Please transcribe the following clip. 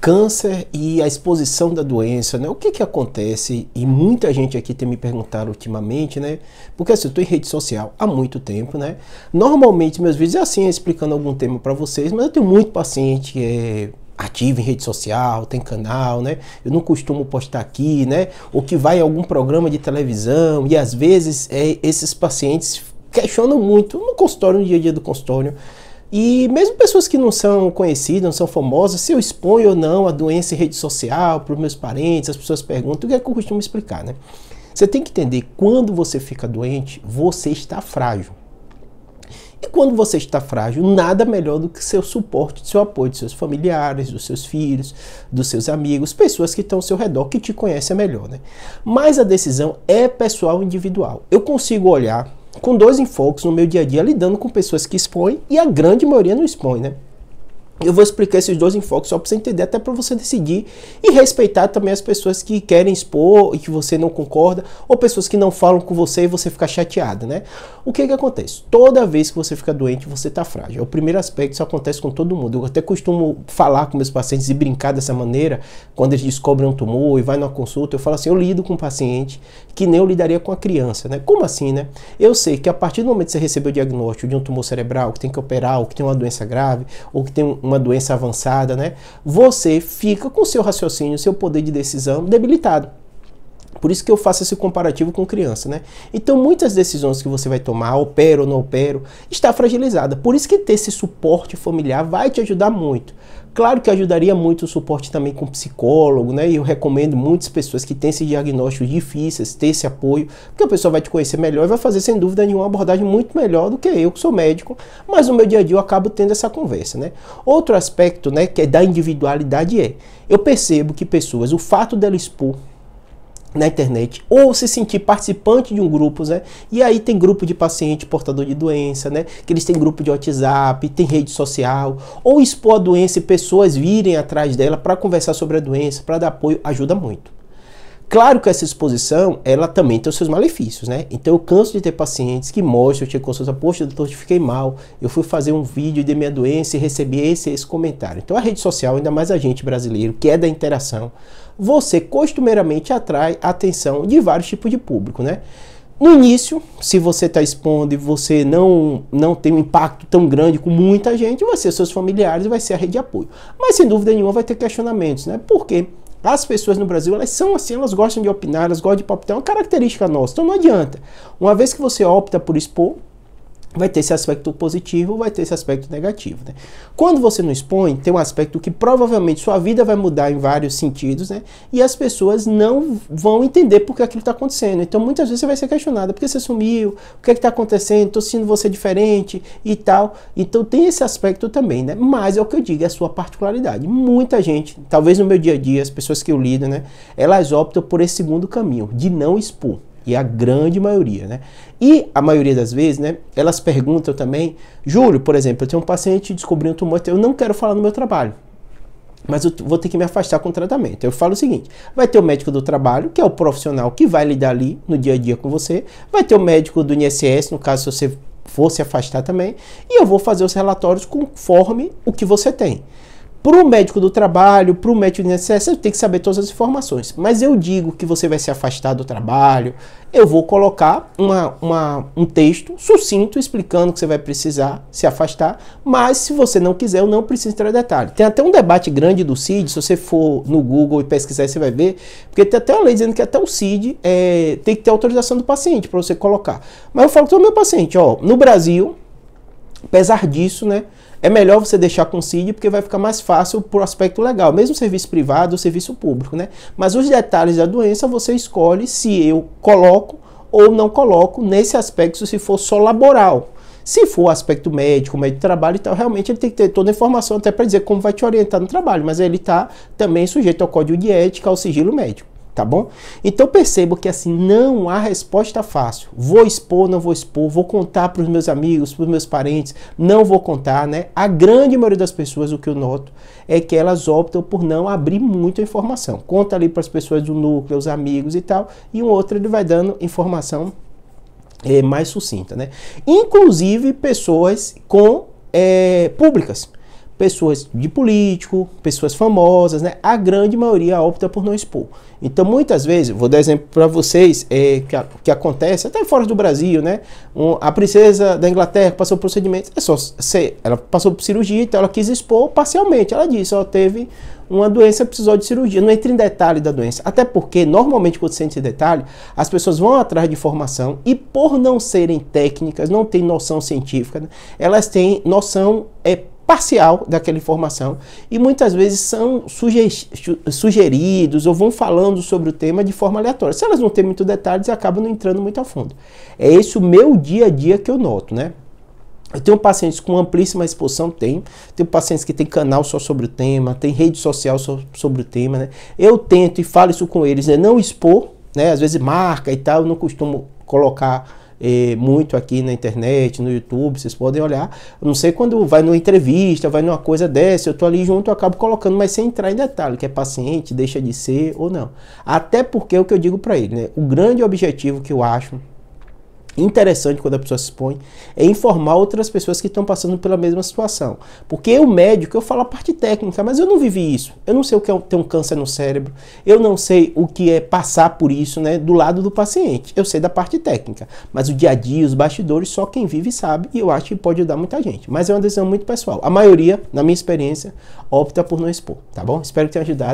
câncer e a exposição da doença, né? O que que acontece? E muita gente aqui tem me perguntado ultimamente, né? Porque assim, eu estou em rede social há muito tempo, né? Normalmente meus vídeos é assim, é explicando algum tema para vocês, mas eu tenho muito paciente é ativo em rede social, tem canal, né? Eu não costumo postar aqui, né? Ou que vai em algum programa de televisão e às vezes é, esses pacientes questionam muito no consultório, no dia a dia do consultório. E mesmo pessoas que não são conhecidas, não são famosas, se eu exponho ou não a doença em rede social, para os meus parentes, as pessoas perguntam, o que é que eu costumo explicar, né? Você tem que entender, quando você fica doente, você está frágil. E quando você está frágil, nada melhor do que seu suporte, seu apoio de seus familiares, dos seus filhos, dos seus amigos, pessoas que estão ao seu redor, que te conhecem melhor, né? Mas a decisão é pessoal individual. Eu consigo olhar com dois enfoques no meu dia a dia, lidando com pessoas que expõem e a grande maioria não expõe, né? Eu vou explicar esses dois enfoques só para você entender, até para você decidir e respeitar também as pessoas que querem expor e que você não concorda, ou pessoas que não falam com você e você fica chateada, né? O que que acontece? Toda vez que você fica doente, você está frágil. É o primeiro aspecto, isso acontece com todo mundo. Eu até costumo falar com meus pacientes e brincar dessa maneira, quando eles descobrem um tumor e vai numa consulta, eu falo assim: eu lido com um paciente que nem eu lidaria com a criança, né? Como assim, né? Eu sei que a partir do momento que você recebeu o diagnóstico de um tumor cerebral, que tem que operar, ou que tem uma doença grave, ou que tem uma uma doença avançada, né? Você fica com seu raciocínio, seu poder de decisão debilitado. Por isso que eu faço esse comparativo com criança, né? Então muitas decisões que você vai tomar, opero ou não opero, está fragilizada. Por isso que ter esse suporte familiar vai te ajudar muito. Claro que ajudaria muito o suporte também com psicólogo, né? E eu recomendo muitas pessoas que têm esses diagnósticos difíceis ter esse apoio, porque a pessoa vai te conhecer melhor e vai fazer, sem dúvida nenhuma, uma abordagem muito melhor do que eu, que sou médico, mas no meu dia a dia eu acabo tendo essa conversa, né? Outro aspecto, né, que é da individualidade é, eu percebo que pessoas, o fato dela expor na internet ou se sentir participante de um grupo, né? E aí tem grupo de paciente portador de doença, né? Que eles têm grupo de WhatsApp, tem rede social, ou expor a doença e pessoas virem atrás dela para conversar sobre a doença, para dar apoio, ajuda muito. Claro que essa exposição, ela também tem os seus malefícios, né? Então eu canso de ter pacientes que mostram, eu tinha consulta, poxa, doutor, eu fiquei mal, eu fui fazer um vídeo de minha doença e recebi esse esse comentário. Então a rede social, ainda mais a gente brasileiro, que é da interação, você costumeiramente atrai a atenção de vários tipos de público, né? No início, se você está expondo e você não, não tem um impacto tão grande com muita gente, vai ser seus familiares, vai ser a rede de apoio. Mas sem dúvida nenhuma vai ter questionamentos, né? Por quê? As pessoas no Brasil, elas são assim, elas gostam de opinar, elas gostam de palpitar, é uma característica nossa. Então não adianta. Uma vez que você opta por expor, vai ter esse aspecto positivo, vai ter esse aspecto negativo. Né? Quando você não expõe, tem um aspecto que provavelmente sua vida vai mudar em vários sentidos, né? E as pessoas não vão entender porque aquilo está acontecendo. Então, muitas vezes você vai ser questionado, por que você sumiu? O que é está acontecendo? Estou sentindo você diferente e tal. Então, tem esse aspecto também, né? Mas é o que eu digo, é a sua particularidade. Muita gente, talvez no meu dia a dia, as pessoas que eu lido, né? Elas optam por esse segundo caminho, de não expor. E a grande maioria, né? E a maioria das vezes, né? Elas perguntam também, Júlio, por exemplo, eu tenho um paciente descobrindo um tumor, eu não quero falar no meu trabalho mas eu vou ter que me afastar com o tratamento. Eu falo o seguinte: vai ter o médico do trabalho, que é o profissional que vai lidar ali no dia a dia com você, vai ter o médico do INSS, no caso, se você for se afastar também, e eu vou fazer os relatórios conforme o que você tem. Para o médico do trabalho, para o médico necessário, você tem que saber todas as informações. Mas eu digo que você vai se afastar do trabalho, eu vou colocar uma, uma, um texto sucinto explicando que você vai precisar se afastar, mas se você não quiser, eu não preciso entrar em detalhe. Tem até um debate grande do CID, se você for no Google e pesquisar, você vai ver, porque tem até uma lei dizendo que até o CID é, tem que ter autorização do paciente para você colocar. Mas eu falo para o meu paciente, ó, no Brasil, Apesar disso, né, é melhor você deixar com o CID porque vai ficar mais fácil para o aspecto legal, mesmo serviço privado ou serviço público, né? Mas os detalhes da doença você escolhe se eu coloco ou não coloco nesse aspecto se for só laboral. Se for aspecto médico, médico de trabalho e tal, realmente ele tem que ter toda a informação até para dizer como vai te orientar no trabalho, mas ele está também sujeito ao código de ética, ao sigilo médico tá bom? Então percebo que assim não há resposta fácil. Vou expor, não vou expor, vou contar para os meus amigos, para os meus parentes, não vou contar, né? A grande maioria das pessoas, o que eu noto, é que elas optam por não abrir muita informação. Conta ali para as pessoas do núcleo, os amigos e tal, e um outro ele vai dando informação é, mais sucinta, né? Inclusive pessoas com é, públicas pessoas de político, pessoas famosas, né? A grande maioria opta por não expor. Então, muitas vezes, vou dar exemplo para vocês é, que, a, que acontece até fora do Brasil, né? Um, a princesa da Inglaterra passou por procedimento, é só ser, ela passou por cirurgia, então ela quis expor parcialmente. Ela disse, ela teve uma doença precisou de cirurgia. Não entre em detalhe da doença. Até porque, normalmente, quando você entra em detalhe, as pessoas vão atrás de informação e, por não serem técnicas, não têm noção científica, né? elas têm noção é, parcial daquela informação e muitas vezes são sugeridos ou vão falando sobre o tema de forma aleatória. Se elas não têm muito detalhes, acabam não entrando muito a fundo. É esse o meu dia a dia que eu noto, né? Eu tenho pacientes com amplíssima exposição, tem. Tenho pacientes que tem canal só sobre o tema, tem rede social só sobre o tema, né? Eu tento e falo isso com eles, né? Não expor, né? Às vezes marca e tal, eu não costumo colocar eh, muito aqui na internet, no YouTube, vocês podem olhar. não sei quando vai numa entrevista, vai numa coisa dessa, eu estou ali junto, eu acabo colocando, mas sem entrar em detalhe, que é paciente, deixa de ser ou não. Até porque é o que eu digo para ele, né? O grande objetivo que eu acho interessante quando a pessoa se expõe é informar outras pessoas que estão passando pela mesma situação. Porque eu, médico, eu falo a parte técnica, mas eu não vivi isso. Eu não sei o que é ter um câncer no cérebro, eu não sei o que é passar por isso né, do lado do paciente. Eu sei da parte técnica, mas o dia a dia, os bastidores, só quem vive sabe e eu acho que pode ajudar muita gente. Mas é uma decisão muito pessoal. A maioria, na minha experiência, opta por não expor, tá bom? Espero que tenha ajudado.